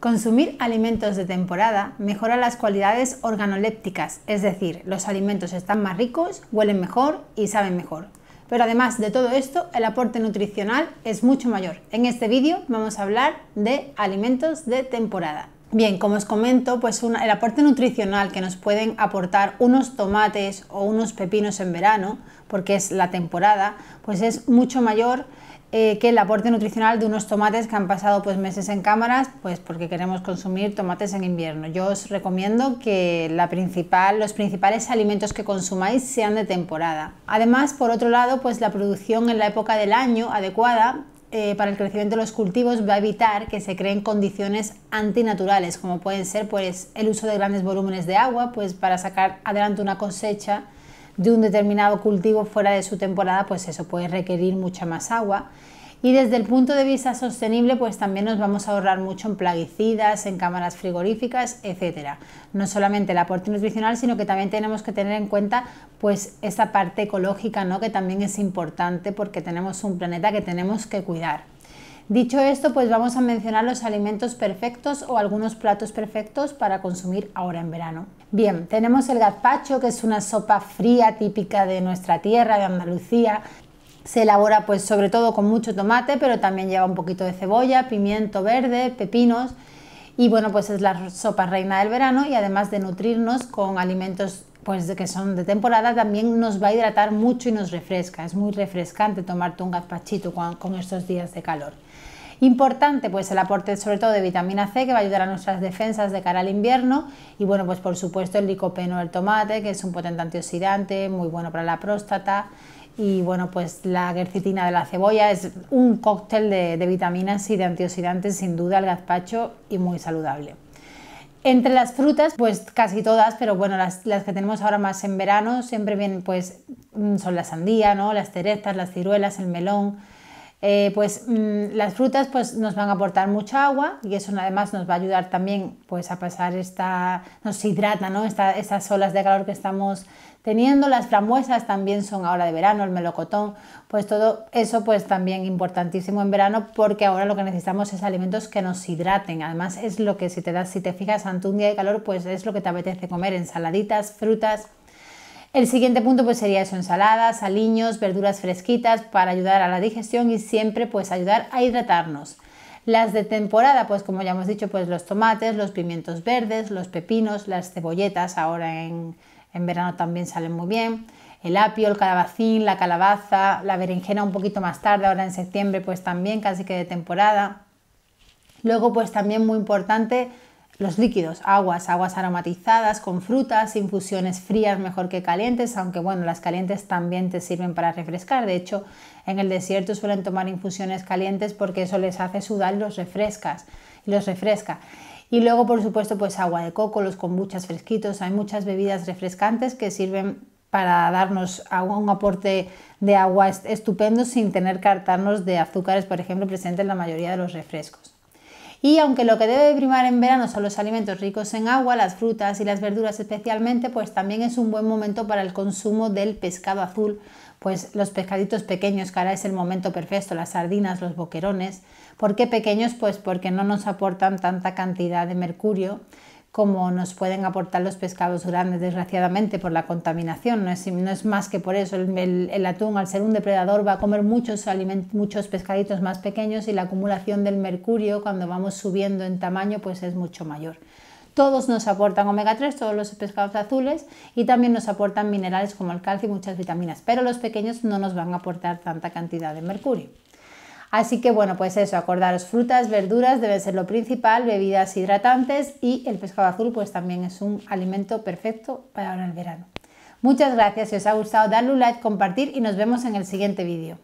Consumir alimentos de temporada mejora las cualidades organolépticas, es decir, los alimentos están más ricos, huelen mejor y saben mejor. Pero además de todo esto, el aporte nutricional es mucho mayor. En este vídeo vamos a hablar de alimentos de temporada. Bien, como os comento, pues el aporte nutricional que nos pueden aportar unos tomates o unos pepinos en verano, porque es la temporada, pues es mucho mayor eh, que el aporte nutricional de unos tomates que han pasado pues meses en cámaras, pues porque queremos consumir tomates en invierno. Yo os recomiendo que la principal, los principales alimentos que consumáis sean de temporada. Además, por otro lado, pues la producción en la época del año adecuada eh, para el crecimiento de los cultivos va a evitar que se creen condiciones antinaturales, como pueden ser pues, el uso de grandes volúmenes de agua pues, para sacar adelante una cosecha de un determinado cultivo fuera de su temporada, pues eso puede requerir mucha más agua. Y desde el punto de vista sostenible, pues también nos vamos a ahorrar mucho en plaguicidas, en cámaras frigoríficas, etcétera. No solamente el aporte nutricional, sino que también tenemos que tener en cuenta pues esa parte ecológica, ¿no? que también es importante porque tenemos un planeta que tenemos que cuidar. Dicho esto, pues vamos a mencionar los alimentos perfectos o algunos platos perfectos para consumir ahora en verano. Bien, tenemos el gazpacho, que es una sopa fría típica de nuestra tierra, de Andalucía, se elabora pues sobre todo con mucho tomate, pero también lleva un poquito de cebolla, pimiento verde, pepinos y bueno, pues es la sopa reina del verano y además de nutrirnos con alimentos pues que son de temporada, también nos va a hidratar mucho y nos refresca. Es muy refrescante tomarte un gazpachito con, con estos días de calor. Importante pues el aporte sobre todo de vitamina C que va a ayudar a nuestras defensas de cara al invierno y bueno pues por supuesto el licopeno del tomate que es un potente antioxidante muy bueno para la próstata y bueno, pues la quercetina de la cebolla es un cóctel de, vitaminas y de antioxidantes sin duda el gazpacho y muy saludable. Entre las frutas, pues casi todas, pero bueno, las, las que tenemos ahora más en verano siempre vienen, pues mm, son la sandía, ¿no? las cerezas, las ciruelas, el melón, eh, pues mm, las frutas pues, nos van a aportar mucha agua y eso además nos va a ayudar también pues, a pasar esta, nos hidrata, ¿no? estas olas de calor que estamos teniendo. Las frambuesas también son ahora de verano, el melocotón, pues todo eso pues también importantísimo en verano porque ahora lo que necesitamos es alimentos que nos hidraten. Además es lo que si te das, si te fijas ante un día de calor pues es lo que te apetece comer, ensaladitas, frutas. El siguiente punto pues sería eso, ensaladas, aliños, verduras fresquitas para ayudar a la digestión y siempre pues ayudar a hidratarnos. Las de temporada, pues como ya hemos dicho, pues los tomates, los pimientos verdes, los pepinos, las cebolletas, ahora en, en verano también salen muy bien, el apio, el calabacín, la calabaza, la berenjena un poquito más tarde, ahora en septiembre pues también casi que de temporada. Luego pues también muy importante los líquidos, aguas, aguas aromatizadas con frutas, infusiones frías mejor que calientes, aunque bueno, las calientes también te sirven para refrescar. De hecho, en el desierto suelen tomar infusiones calientes porque eso les hace sudar y los refrescas, los refresca. Y luego, por supuesto, pues agua de coco, los kombuchas fresquitos, hay muchas bebidas refrescantes que sirven para darnos un aporte de agua estupendo sin tener que hartarnos de azúcares, por ejemplo, presentes en la mayoría de los refrescos. Y aunque lo que debe primar en verano son los alimentos ricos en agua, las frutas y las verduras especialmente, pues también es un buen momento para el consumo del pescado azul, pues los pescaditos pequeños, que ahora es el momento perfecto, las sardinas, los boquerones. ¿Por qué pequeños? Pues porque no nos aportan tanta cantidad de mercurio como nos pueden aportar los pescados grandes, desgraciadamente, por la contaminación. No es, más que por eso. El, atún, al ser un depredador, va a comer muchos, muchos pescaditos más pequeños y la acumulación del mercurio, cuando vamos subiendo en tamaño, pues es mucho mayor. Todos nos aportan omega 3, todos los pescados azules, y también nos aportan minerales como el calcio y muchas vitaminas, pero los pequeños no nos van a aportar tanta cantidad de mercurio. Así que bueno, pues eso, acordaros, frutas, verduras deben ser lo principal, bebidas hidratantes y el pescado azul pues también es un alimento perfecto para ahora el verano. Muchas gracias, si os ha gustado darle un like, compartir y nos vemos en el siguiente vídeo.